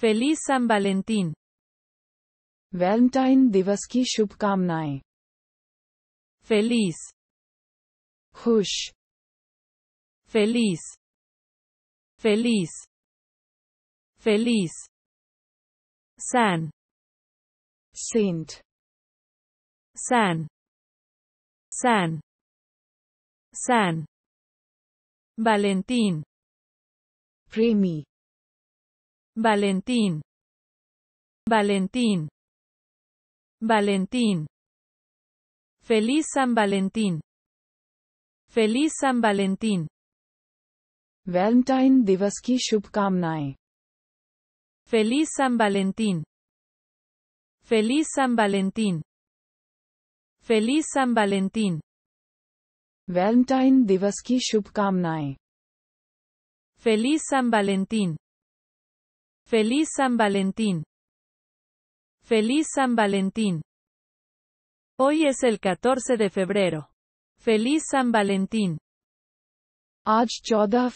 फेली Sam Valentine Valentine दिवस की शुभकामनाएं फेलीस खुश फेलीस फेलीस फेलीस सैन सेंट सैन सैन सैन वैलेंटीन प्रेमी Valentín. Valentín. Valentín. Feliz San Valentín. Feliz San Valentín. Valentine दिवस की शुभकामनाएं फेलिस सैन वैलेंटीन फेलिस सैन वैलेंटीन फेलिस सैन वैलेंटीन वैलेंटाइन दिवस की शुभकामनाएं फेलिस सैन वैलेंटीन Feliz San Valentín. Feliz San Valentín. Hoy es el 14 de febrero. Feliz San Valentín. aj 14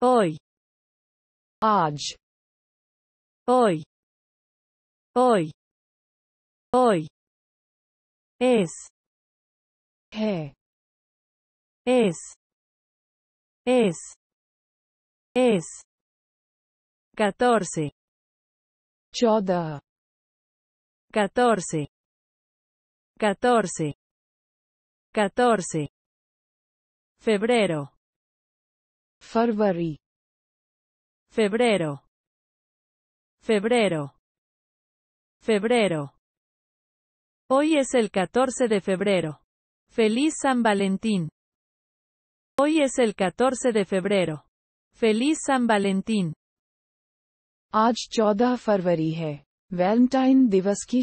Hoy. Hoy. Hoy. Hoy. Es. He. Es es es 14 choda 14 14 14 febrero February febrero febrero febrero hoy es el 14 de febrero feliz San Valentín Hoy es el 14 de febrero. ¡Feliz San Valentín! Aaj 14 फरवरी hai. Valentine Divas ki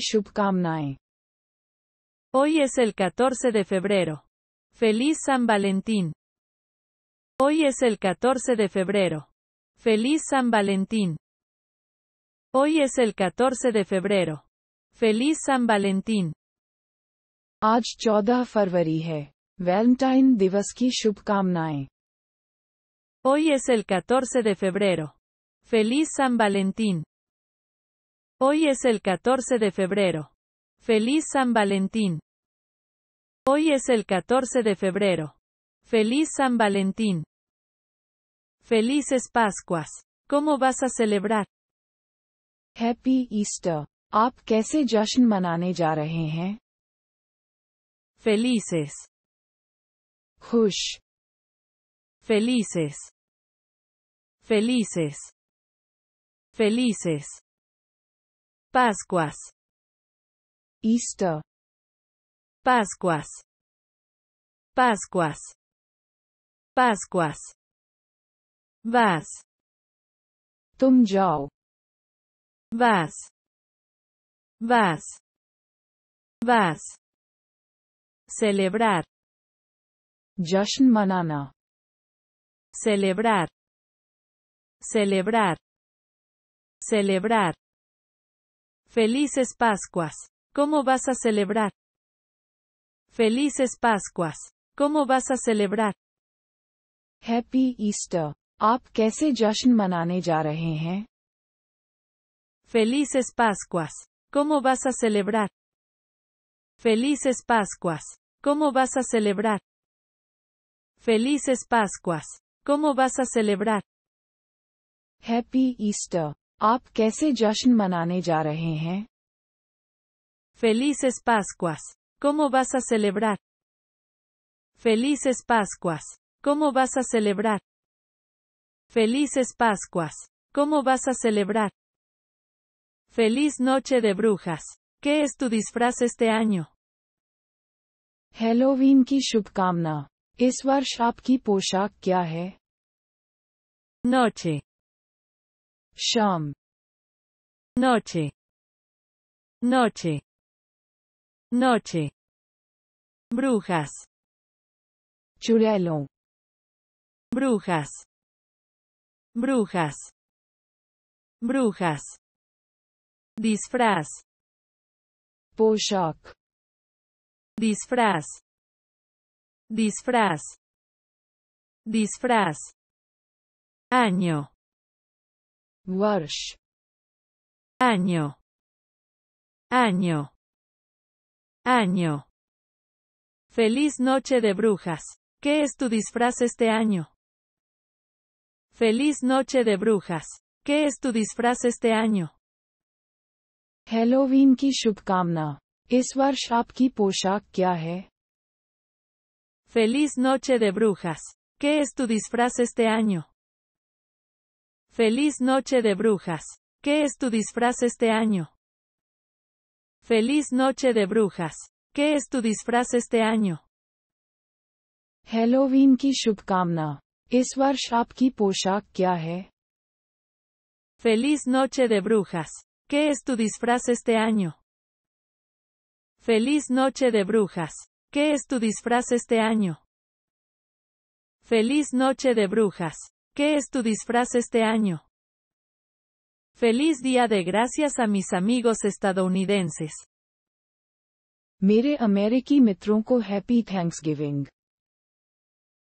Hoy es el 14 de febrero. ¡Feliz San Valentín! Hoy es el 14 de febrero. ¡Feliz San Valentín! Hoy es el 14 de febrero. ¡Feliz San Valentín! Aaj 14 फरवरी hai. Valentine दिवस की Hoy es el 14 de febrero. Feliz San Valentín. Hoy es el 14 de febrero. Feliz San Valentín. Hoy es el 14 de febrero. Feliz San Valentín. Felices Pascuas. ¿Cómo vas a celebrar? Happy Easter. ¿Aap kaise jashn manane ja rahe Felices. Hush. Felices. Felices. Felices. Pascuas. Easter. Pascuas. Pascuas. Pascuas. Vas. Tum Vas. Vas. Vas. Celebrar jashn manana celebrar celebrar celebrar felices pascuas ¿cómo vas a celebrar? felices pascuas ¿cómo vas a celebrar? happy easter आप कैसे जश्न manane Felices Pascuas. ¿Cómo vas a celebrar? Felices Pascuas. ¿Cómo vas a celebrar? Felices Pascuas. ¿Cómo vas a celebrar? Happy Easter. Felices Pascuas. ¿Cómo vas a celebrar? Felices Pascuas. ¿Cómo vas a celebrar? Felices Pascuas. ¿Cómo vas a celebrar? Feliz Noche de Brujas. ¿Qué es tu disfraz este año? Halloween की Shubkamna. इस वर्ष आपकी पोशाक क्या है नोचे शाम नोचे नोचे नोचे ब्रूखस चुड़ैलों ब्रूखस ब्रूखस ब्रूखस दिस्फ्रास पोशाक दिस्फ्रास Disfraz. Disfraz. Año. Warsh. Año. Año. Año. Feliz noche de brujas. ¿Qué es tu disfraz este año? Feliz noche de brujas. ¿Qué es tu disfraz este año? Halloween ki shubkamna. Is varsh ki poshak kya hai? Feliz noche de brujas. ¿Qué es tu disfraz este año? Feliz noche de brujas. ¿Qué es tu disfraz este año? Feliz noche de brujas. ¿Qué es tu disfraz este año? poshak kya hai? Feliz noche de brujas. ¿Qué es tu disfraz este año? Feliz noche de brujas. ¿Qué es tu disfraz este año? Feliz noche de brujas. ¿Qué es tu disfraz este año? Feliz día de gracias a mis amigos estadounidenses. Mire, America me happy Happy Thanksgiving!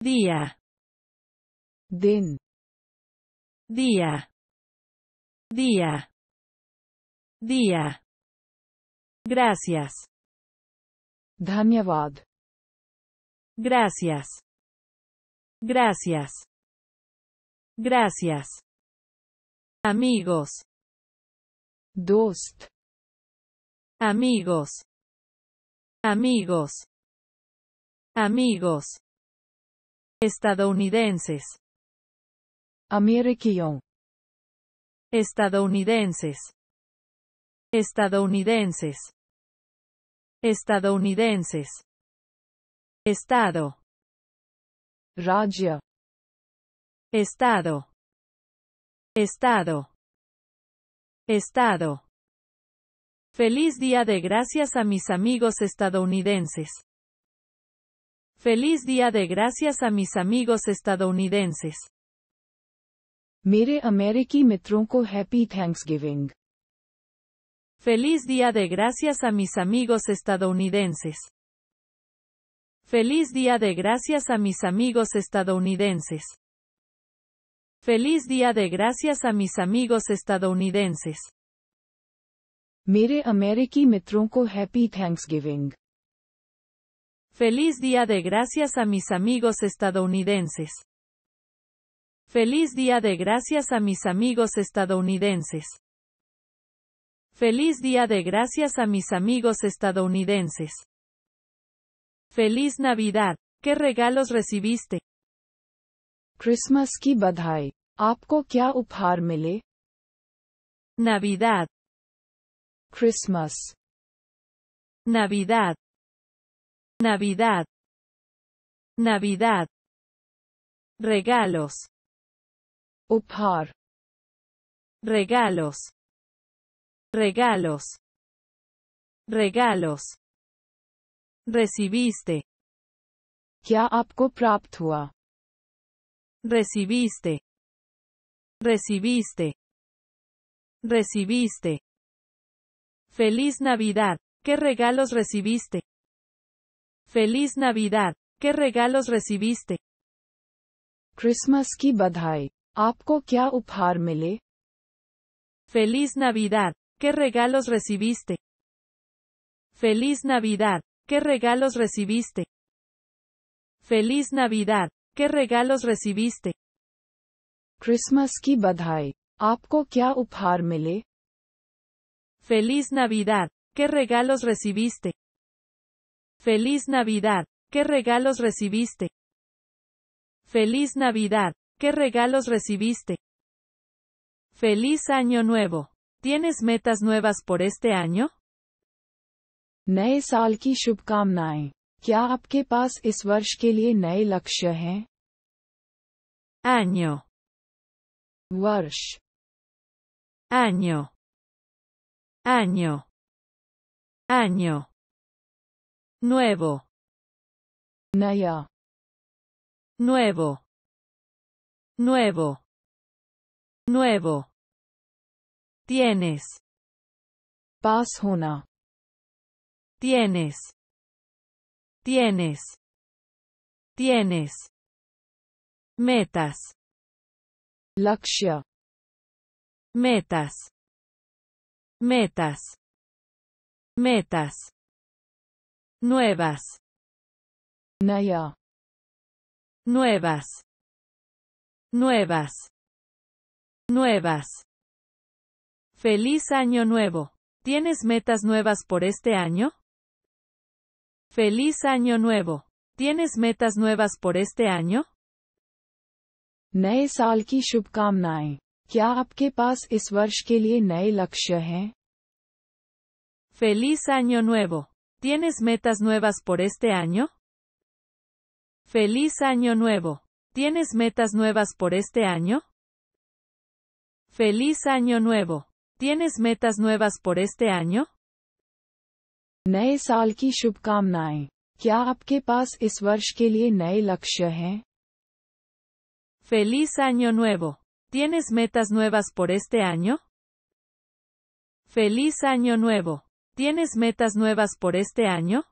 Día. Din. Día. Día. Día. Gracias. Gracias. Gracias. Gracias. Amigos. Dost. Amigos. Amigos. Amigos. Estadounidenses. American. Estadounidenses. Estadounidenses estadounidenses. Estado. Rajya. Estado. Estado. Estado. Feliz día de gracias a mis amigos estadounidenses. Feliz día de gracias a mis amigos estadounidenses. Mire, América मित्रों Happy Thanksgiving. Feliz Día de Gracias a mis amigos estadounidenses. Feliz Día de Gracias a mis amigos estadounidenses. Feliz Día de Gracias a mis amigos estadounidenses. Mire, Ameriki me Happy Happy Feliz Día de Gracias a mis amigos estadounidenses. Feliz Día de Gracias a mis amigos estadounidenses. Feliz Día de Gracias a mis amigos estadounidenses. Feliz Navidad. ¿Qué regalos recibiste? Christmas ki badhai. ¿Apko kya Navidad. Christmas. Navidad. Navidad. Navidad. Regalos. Upar. Regalos. Regalos. Regalos. Recibiste. ya आपको प्राप्त Recibiste. Recibiste. Recibiste. Feliz Navidad. ¿Qué regalos recibiste? Feliz Navidad. ¿Qué regalos recibiste? Christmas ki badhai, apko क्या uphar mile? Feliz Navidad. ¿Qué regalos recibiste? Feliz Navidad. ¿Qué regalos recibiste? Feliz Navidad. ¿Qué regalos recibiste? Christmas Feliz Navidad. ¿Qué regalos recibiste? Feliz Navidad. ¿Qué regalos recibiste? Feliz Navidad. ¿Qué regalos recibiste? Feliz Año Nuevo. ¿Tienes metas nuevas por este año? नए साल की शुभकामनाएं क्या आपके पास इस वर्ष के लिए नए Año. Año. Año. Año. Nuevo. Naya. Nuevo. Nuevo. Nuevo. Tienes. pas Tienes. Tienes. Tienes. Metas. Lakshya. Metas. Metas. Metas. Nuevas. Naya. Nuevas. Nuevas. Nuevas. Feliz año nuevo. ¿Tienes metas nuevas por este año? Feliz año nuevo. ¿Tienes metas nuevas por este año? नए Feliz año nuevo. ¿Tienes metas nuevas por este año? Feliz año nuevo. ¿Tienes metas nuevas por este año? Feliz año nuevo. ¿Tienes metas nuevas por este año? Feliz año nuevo. ¿Tienes metas nuevas por este año? Feliz año nuevo. ¿Tienes metas nuevas por este año?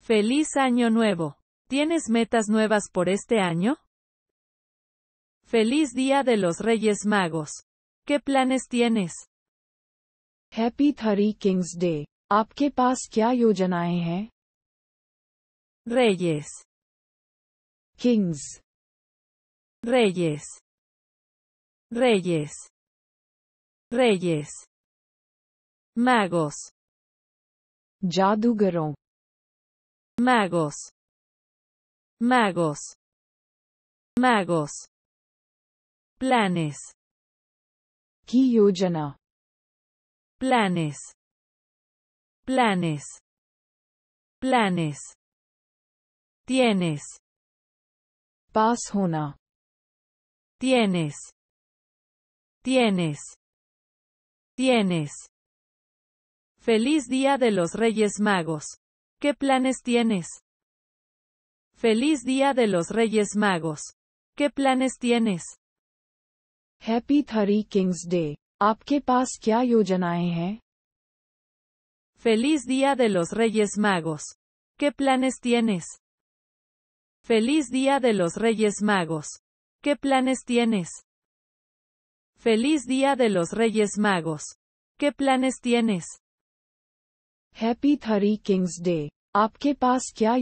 Feliz año nuevo. ¿Tienes metas nuevas por este año? Feliz Día de los Reyes Magos. ¿Qué planes tienes? Happy 30 Kings Day. आपके पास क्या योजनाएं हैं? Reyes. Kings. Reyes. Reyes. Reyes. Magos. जादूगरों. Magos. Magos. Magos. Planes. ¿Qué planes planes planes tienes tienes tienes tienes Feliz Día de los Reyes Magos. ¿Qué planes tienes? Feliz Día de los Reyes Magos. ¿Qué planes tienes? Happy King's Day. ¿Apke पास Feliz Día de los Reyes Magos. ¿Qué planes tienes? Feliz Día de los Reyes Magos. ¿Qué planes tienes? Feliz Día de los Reyes Magos. ¿Qué planes tienes? Happy Three Kings Day. ¿Apke pas kya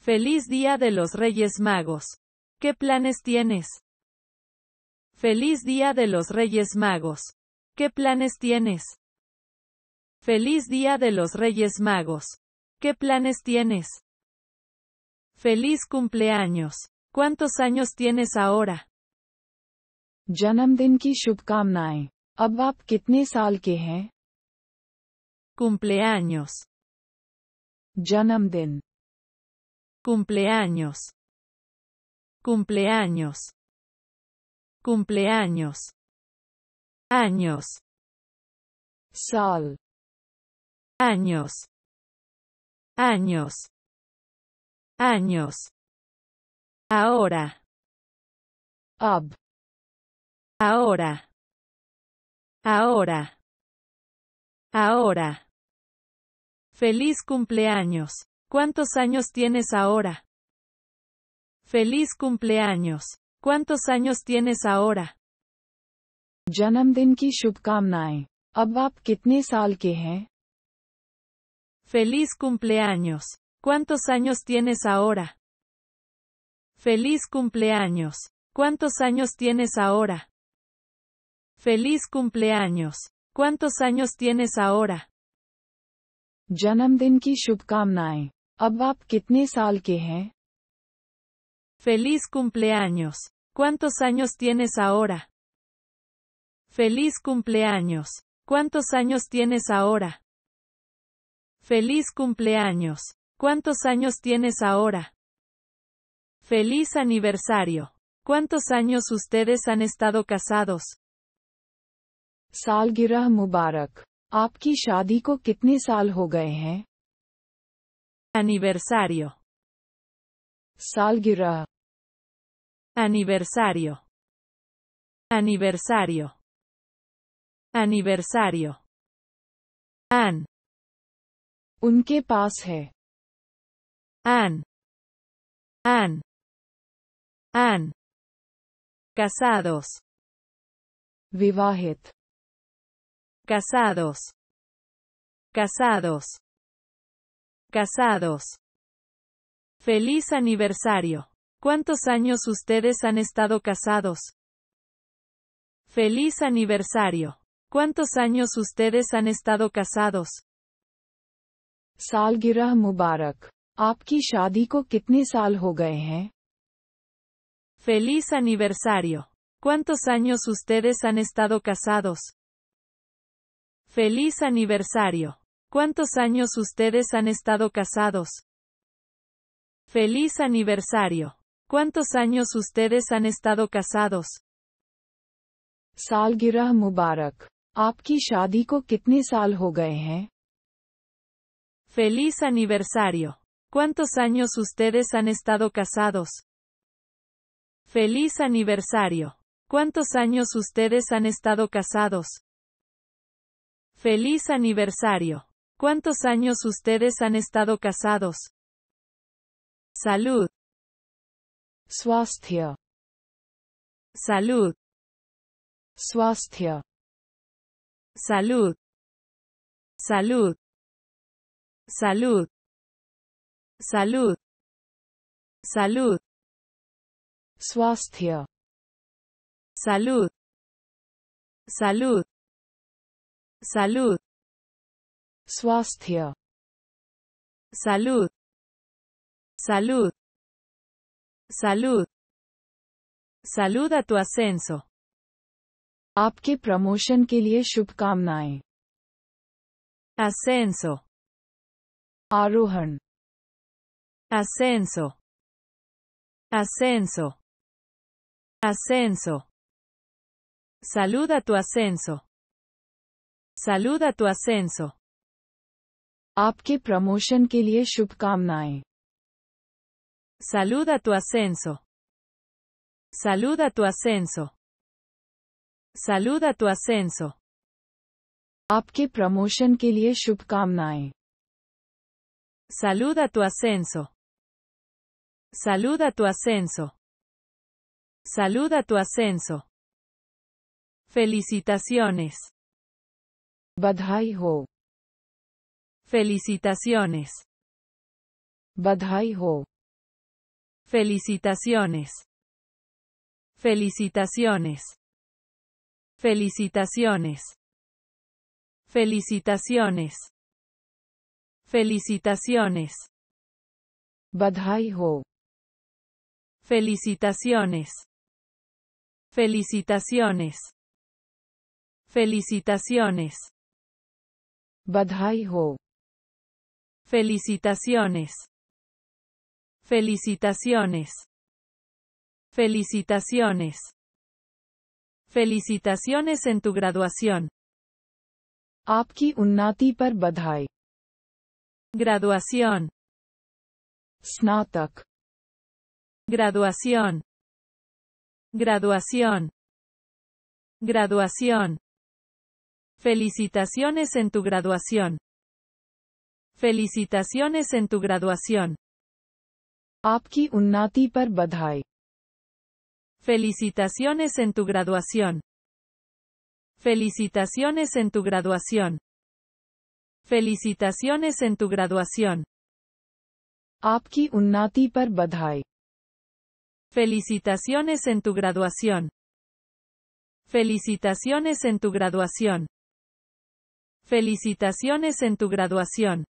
Feliz Día de los Reyes Magos. ¿Qué planes tienes? Feliz Día de los Reyes Magos. ¿Qué planes tienes? Feliz Día de los Reyes Magos. ¿Qué planes tienes? Feliz cumpleaños. ¿Cuántos años tienes ahora? Janamdin Ab kitne ke cumpleaños Janamdin. cumpleaños cumpleaños Cumpleaños. Años. Sol. Años. Años. Años. Ahora. ab Ahora. Ahora. Ahora. Feliz cumpleaños. ¿Cuántos años tienes ahora? Feliz cumpleaños. ¿Cuántos años tienes ahora? Feliz cumpleaños. ¿Cuántos años tienes ahora? Feliz cumpleaños. ¿Cuántos años tienes ahora? Feliz cumpleaños. ¿Cuántos años tienes ahora? Feliz cumpleaños. ¿Cuántos años tienes ahora? Feliz cumpleaños. ¿Cuántos años tienes ahora? Feliz cumpleaños. ¿Cuántos años tienes ahora? Feliz aniversario. ¿Cuántos años ustedes han estado casados? Salgirah Mubarak. ¿Apki Shadiko Aniversario. Salgirah. Aniversario. Aniversario. Aniversario. An. un que pase, an an an casados vivahit casados casados casados feliz aniversario ¿Cuántos años ustedes han estado casados? Feliz aniversario. ¿Cuántos años ustedes han estado casados? Salgirah Mubarak. ¿Apki Feliz aniversario. ¿Cuántos años ustedes han estado casados? Feliz aniversario. ¿Cuántos años ustedes han estado casados? Feliz aniversario. ¿Cuántos años ustedes han estado casados? Salgirah Mubarak. ¿Apki Feliz aniversario. ¿Cuántos años ustedes han estado casados? Feliz aniversario. ¿Cuántos años ustedes han estado casados? Feliz aniversario. ¿Cuántos años ustedes han estado casados? Salud. Swasthya. salud Swasthya. salud salud salud salud salud Swasthya. salud salud salud Swasthya. salud salud Salud. Saluda tu ascenso. आपके promotion के लिए शुभकामनाएं Ascenso. आरोहण Ascenso. Ascenso. Ascenso. Saluda tu ascenso. Saluda tu ascenso. आपके promotion के लिए शुभकामनाएं Saluda tu ascenso. Saluda tu ascenso. Saluda tu ascenso. आपके Saluda tu ascenso. Saluda tu ascenso. Saluda tu ascenso. Felicitaciones. Badhai ho. Felicitaciones. Badhai ho. Felicitaciones. Felicitaciones. Felicitaciones. Felicitaciones. Felicitaciones. Badhai ho. Felicitaciones. Felicitaciones. Felicitaciones. Badhai ho. Felicitaciones. Felicitaciones. Felicitaciones. Felicitaciones en tu graduación. आपकी unnati par badhai. Graduación. Snatak. Graduación. Graduación. Graduación. Felicitaciones en tu graduación. Felicitaciones en tu graduación. Felicitaciones en tu graduación. Felicitaciones en tu graduación. Felicitaciones en tu graduación. Felicitaciones en tu graduación. Felicitaciones en tu graduación. Felicitaciones en tu graduación.